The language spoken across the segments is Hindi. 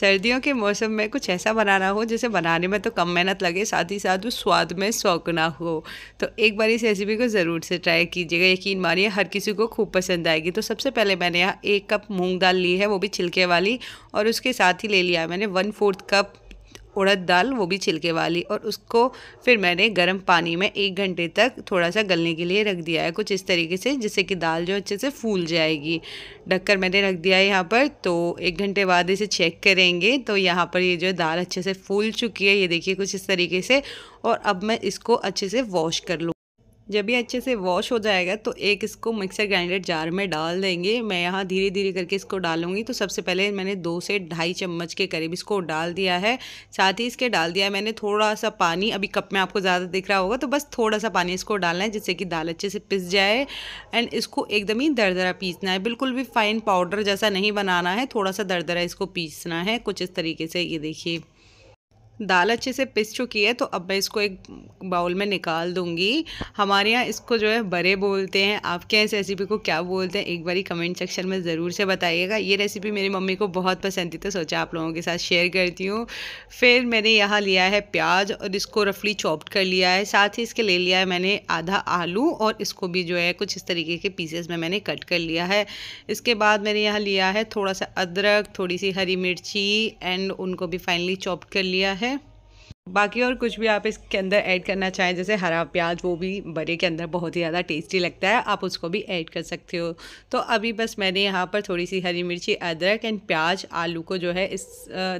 सर्दियों के मौसम में कुछ ऐसा बनाना हो जिसे बनाने में तो कम मेहनत लगे साथ ही साथ वो स्वाद में सौगना हो तो एक बार इस रेसिपी को ज़रूर से ट्राई कीजिएगा यकीन मानिए हर किसी को खूब पसंद आएगी तो सबसे पहले मैंने यहाँ एक कप मूंग दाल ली है वो भी छिलके वाली और उसके साथ ही ले लिया मैंने वन फोर्थ कप उड़द दाल वो भी छिलके वाली और उसको फिर मैंने गर्म पानी में एक घंटे तक थोड़ा सा गलने के लिए रख दिया है कुछ इस तरीके से जिससे कि दाल जो अच्छे से फूल जाएगी ढककर मैंने रख दिया है यहाँ पर तो एक घंटे बाद इसे चेक करेंगे तो यहाँ पर ये जो दाल अच्छे से फूल चुकी है ये देखिए कुछ इस तरीके से और अब मैं इसको अच्छे से वॉश कर लूँ जब ये अच्छे से वॉश हो जाएगा तो एक इसको मिक्सर ग्राइंडर जार में डाल देंगे मैं यहाँ धीरे धीरे करके इसको डालूंगी तो सबसे पहले मैंने दो से ढाई चम्मच के करीब इसको डाल दिया है साथ ही इसके डाल दिया है मैंने थोड़ा सा पानी अभी कप में आपको ज़्यादा दिख रहा होगा तो बस थोड़ा सा पानी इसको डालना है जिससे कि दाल अच्छे से पिस जाए एंड इसको एकदम ही दरदरा पीसना है बिल्कुल भी फाइन पाउडर जैसा नहीं बनाना है थोड़ा सा दरदरा इसको पीसना है कुछ इस तरीके से ये देखिए दाल अच्छे से पिस चुकी है तो अब मैं इसको एक बाउल में निकाल दूँगी हमारे यहाँ इसको जो है बड़े बोलते हैं आपके यहाँ इस रेसिपी को क्या बोलते हैं एक बारी कमेंट सेक्शन में ज़रूर से बताइएगा ये रेसिपी मेरी मम्मी को बहुत पसंद थी तो सोचा आप लोगों के साथ शेयर करती हूँ फिर मैंने यहाँ लिया है प्याज और इसको रफली चॉप्ड कर लिया है साथ ही इसके ले लिया है मैंने आधा आलू और इसको भी जो है कुछ इस तरीके के पीसेस में मैंने कट कर लिया है इसके बाद मैंने यहाँ लिया है थोड़ा सा अदरक थोड़ी सी हरी मिर्ची एंड उनको भी फाइनली चॉप्ड कर लिया है बाकी और कुछ भी आप इसके अंदर ऐड करना चाहें जैसे हरा प्याज वो भी बड़े के अंदर बहुत ही ज़्यादा टेस्टी लगता है आप उसको भी ऐड कर सकते हो तो अभी बस मैंने यहाँ पर थोड़ी सी हरी मिर्ची अदरक एंड प्याज आलू को जो है इस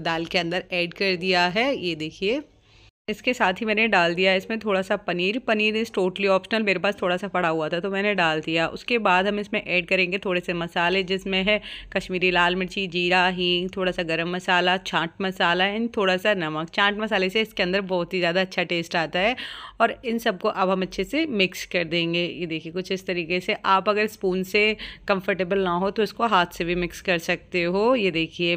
दाल के अंदर ऐड कर दिया है ये देखिए इसके साथ ही मैंने डाल दिया इसमें थोड़ा सा paneer paneer is totally optional मेरे पास थोड़ा सा पड़ा हुआ था तो मैंने डाल दिया उसके बाद हम इसमें ऐड करेंगे थोड़े से मसाले जिसमें है कश्मीरी लाल मिर्ची जीरा हींग थोड़ा सा गरम मसाला चाट मसाला एंड थोड़ा सा नमक चाट मसाले से इसके अंदर बहुत ही ज़्यादा अच्छा टेस्ट आता है और इन सबको अब हम अच्छे से मिक्स कर देंगे ये देखिए कुछ इस तरीके से आप अगर स्पून से कम्फर्टेबल ना हो तो इसको हाथ से भी मिक्स कर सकते हो ये देखिए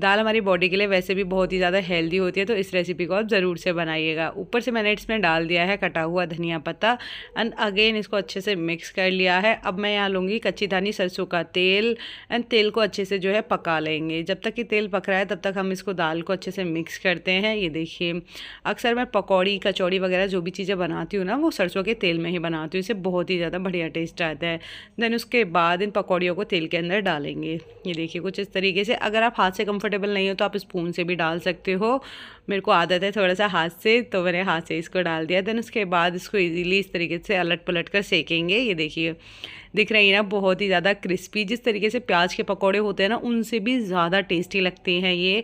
दाल हमारी बॉडी के लिए वैसे भी बहुत ही ज़्यादा हेल्दी होती है तो इस रेसिपी को आप ज़रूर से बना बनाइएगा ऊपर से मैंने इसमें डाल दिया है कटा हुआ धनिया पत्ता एंड अगेन इसको अच्छे से मिक्स कर लिया है अब मैं यहाँ लूँगी कच्ची धानी सरसों का तेल एंड तेल को अच्छे से जो है पका लेंगे जब तक कि तेल पक रहा है तब तक हम इसको दाल को अच्छे से मिक्स करते हैं ये देखिए अक्सर मैं पकौड़ी कचौड़ी वगैरह जो भी चीज़ें बनाती हूँ ना वो सरसों के तेल में ही बनाती हूँ इसे बहुत ही ज़्यादा बढ़िया टेस्ट आता है देन उसके बाद इन पकौड़ियों को तेल के अंदर डालेंगे ये देखिए कुछ इस तरीके से अगर आप हाथ से कम्फर्टेबल नहीं हो तो आप स्पून से भी डाल सकते हो मेरे को आदत है थोड़ा सा हाथ हाथ से तो मैंने हाथ से इसको डाल दिया देन उसके बाद इसको इजीली इस तरीके से अलट पलट कर सेकेंगे ये देखिए दिख रही है ना बहुत ही ज़्यादा क्रिस्पी जिस तरीके से प्याज के पकौड़े होते हैं ना उनसे भी ज़्यादा टेस्टी लगते हैं ये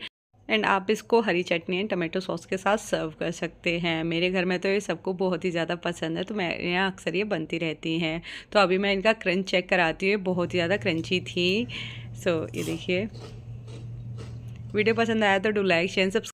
एंड आप इसको हरी चटनी एंड टमाटो सॉस के साथ सर्व कर सकते हैं मेरे घर में तो ये सबको बहुत ही ज़्यादा पसंद है तो मैं यहाँ अक्सर ये बनती रहती हैं तो अभी मैं इनका क्रंच चेक कराती हूँ बहुत ही ज़्यादा क्रंची थी सो so, ये देखिए वीडियो पसंद आया तो डू लाइक शेयर सब्सक्राइब